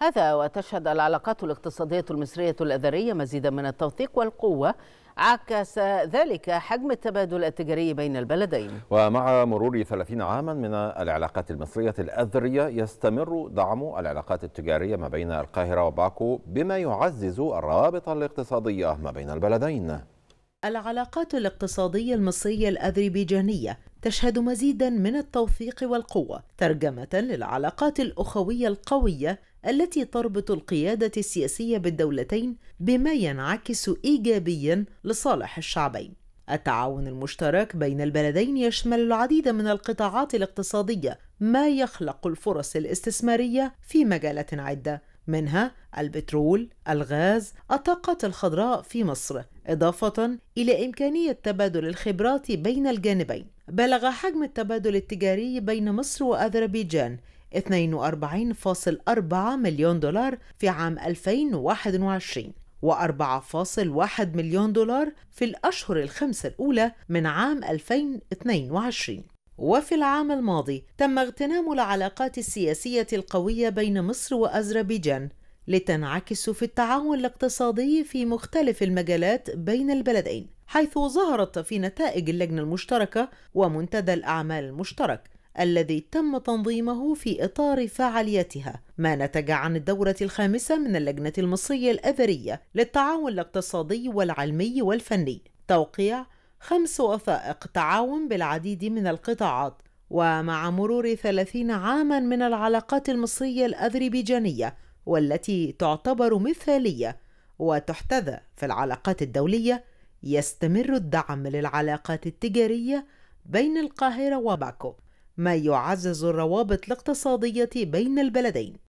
هذا وتشهد العلاقات الاقتصادية المصرية الأذرية مزيدا من التوثيق والقوة عكس ذلك حجم التبادل التجاري بين البلدين ومع مرور 30 عاما من العلاقات المصرية الأذرية يستمر دعم العلاقات التجارية ما بين القاهرة وباكو بما يعزز الروابط الاقتصادية ما بين البلدين العلاقات الاقتصادية المصرية الأذربيجانية تشهد مزيدا من التوثيق والقوة ترجمة للعلاقات الأخوية القوية التي تربط القيادة السياسية بالدولتين بما ينعكس إيجابيا لصالح الشعبين التعاون المشترك بين البلدين يشمل العديد من القطاعات الاقتصادية ما يخلق الفرص الاستثمارية في مجالات عدة منها البترول، الغاز، الطاقة الخضراء في مصر، إضافة إلى إمكانية تبادل الخبرات بين الجانبين. بلغ حجم التبادل التجاري بين مصر وأذربيجان 42.4 مليون دولار في عام 2021 و4.1 مليون دولار في الأشهر الخمسة الأولى من عام 2022 وفي العام الماضي تم اغتنام العلاقات السياسية القوية بين مصر وأذربيجان لتنعكس في التعاون الاقتصادي في مختلف المجالات بين البلدين حيث ظهرت في نتائج اللجنة المشتركة ومنتدى الأعمال المشترك الذي تم تنظيمه في إطار فعاليتها، ما نتج عن الدورة الخامسة من اللجنة المصرية الأثرية للتعاون الاقتصادي والعلمي والفني توقيع خمس وثائق تعاون بالعديد من القطاعات ومع مرور ثلاثين عاما من العلاقات المصرية الأذربيجانية والتي تعتبر مثاليه وتحتذى في العلاقات الدوليه يستمر الدعم للعلاقات التجاريه بين القاهره وباكو ما يعزز الروابط الاقتصاديه بين البلدين